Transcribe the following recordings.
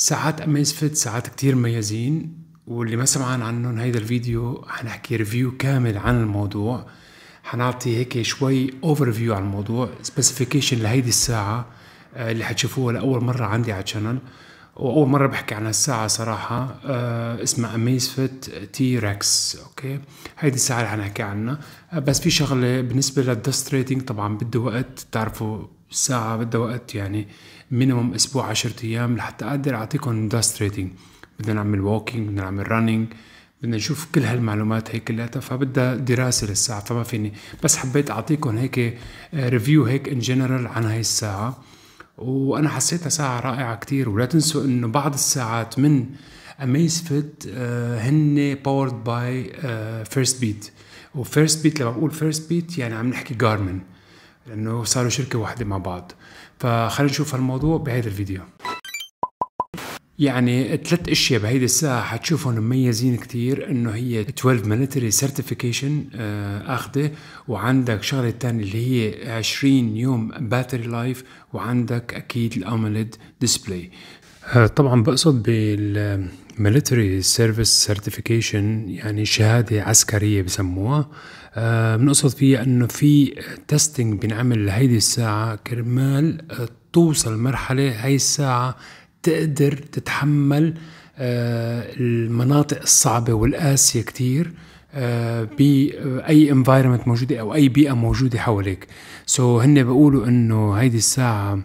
ساعات ميزفت ساعات كتير مميزين واللي ما سمعان عنهم هيدا الفيديو حنحكي ريفيو كامل عن الموضوع حنعطي هيك شوي اوفر فيو عن الموضوع سبيسيفيكيشن لهيدي الساعه آه، اللي حتشوفوها لاول مره عندي على الشانل واول مره بحكي عن هالساعه صراحه آه اسمها اميزفت تي ريكس اوكي هيدي الساعه اللي حنحكي عنها آه، بس في شغله بالنسبه للدست ريتنج طبعا بده وقت تعرفوا ساعة بدها وقت يعني مينيموم أسبوع عشرة أيام لحتى أقدر أعطيكم داست ريتنج بدنا نعمل ووكينج بدنا نعمل رننج بدنا نشوف كل هالمعلومات هيك كلياتها فبدها دراسه للساعه فما فيني بس حبيت اعطيكم هيك ريفيو آه، هيك ان جنرال عن هاي الساعه وانا حسيتها ساعه رائعه كتير ولا تنسوا انه بعض الساعات من اميز آه، فيت هن باورد باي فيرست بيت وفيرست بيت لما بقول فيرست بيت يعني عم نحكي جارمن لانه صاروا شركه واحده مع بعض فخلينا نشوف هالموضوع بهذا الفيديو يعني ثلاث اشياء بهيدي الساعه حتشوفهم مميزين كثير انه هي 12 ميلتري سيرتيفيكيشن اخذه وعندك شغله ثانيه اللي هي 20 يوم باتري لايف وعندك اكيد الاموليد ديسبلاي آه، طبعا بقصد بالميليتري سيرفيس سيرتيفيكيشن يعني شهاده عسكريه بسموها آه، بنقصد فيها انه في تيستينج بنعمل لهيدي الساعه كرمال آه، توصل مرحله هاي الساعه تقدر تتحمل المناطق الصعبه والقاسيه كتير باي انفايرمنت موجوده او اي بيئه موجوده حواليك سو so هن بيقولوا انه هيدي الساعه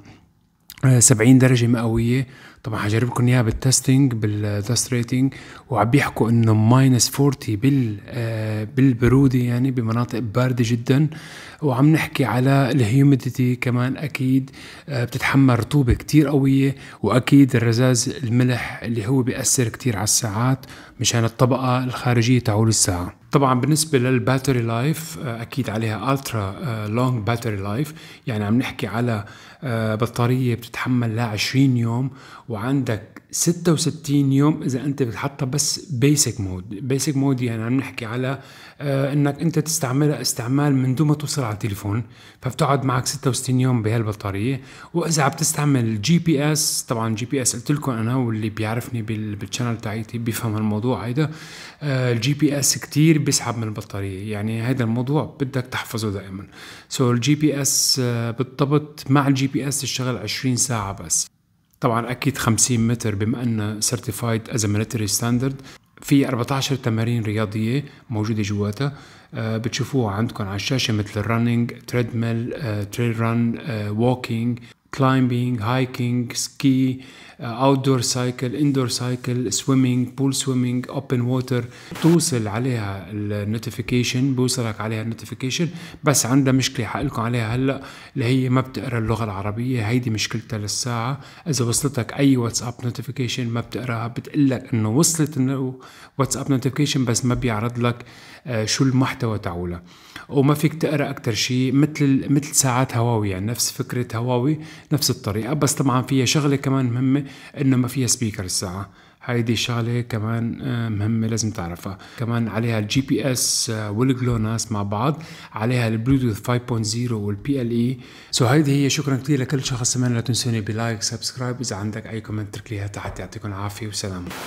70 درجه مئويه طبعا حجرب لكم اياها بالتستنج بالدست ريتنج وعم بيحكوا انه ماينس 40 بال آه، بالبروده يعني بمناطق بارده جدا وعم نحكي على الهيوميديتي كمان اكيد آه، بتتحمل رطوبه كتير قويه واكيد الرزاز الملح اللي هو بياثر كتير على الساعات مشان الطبقه الخارجيه تعول الساعه طبعا بالنسبه للباتري آه، لايف اكيد عليها الترا لونج باتري لايف يعني عم نحكي على بطاريه بتتحمل ل 20 يوم وعندك 66 يوم اذا انت بتحطها بس بيسك مود بيسك مود يعني عم نحكي على آه، انك انت تستعملها استعمال من دون ما توصل على التليفون فبتقعد معك 66 يوم بهالبطاريه واذا عم تستعمل جي بي اس طبعا جي بي اس قلت لكم انا واللي بيعرفني بالشانل تاعيتي بيفهم هالموضوع هيدا الجي آه، بي اس كثير بيسحب من البطاريه يعني هذا الموضوع بدك تحفظه دائما سو so الجي بي اس بالضبط مع الجي بي اس الشغل 20 ساعه بس طبعا اكيد 50 متر بما انه سيرتيفايد از ميلتري ستاندرد في 14 تمارين رياضيه موجوده جواتها آه، بتشوفوها عندكم على الشاشه مثل الرننج تريدميل تريل ران ووكينج كلايمبينج هايكينج سكي اوت دور سايكل اندور سايكل سويمينج بول سويمينج اوبن ووتر توصل عليها النوتيفيكيشن بوصلك عليها النوتيفيكيشن بس عندها مشكلة حقلكم عليها هلا اللي هي ما بتقرا اللغة العربية هيدي مشكلتها للساعة إذا وصلتك أي واتساب نوتيفيكيشن ما بتقراها بتقلك إنه وصلت واتساب نوتيفيكيشن بس ما بيعرض لك آه، شو المحتوى تاعولها وما فيك تقرا أكتر شيء مثل مثل ساعات هواوي يعني نفس فكرة هواوي نفس الطريقة بس طبعا فيها شغلة كمان مهمة إنه ما فيها سبيكر الساعة هيدي شغلة كمان آه، مهمة لازم تعرفها كمان عليها الجي بي اس آه، والجلوناس مع بعض عليها البلوتوث 5.0 والبي ال اي سو هيدي هي شكرا كثير لكل شخص كمان لا تنسوني بلايك سبسكرايب اذا عندك اي كومنت تركليها تحت يعطيكم العافية وسلام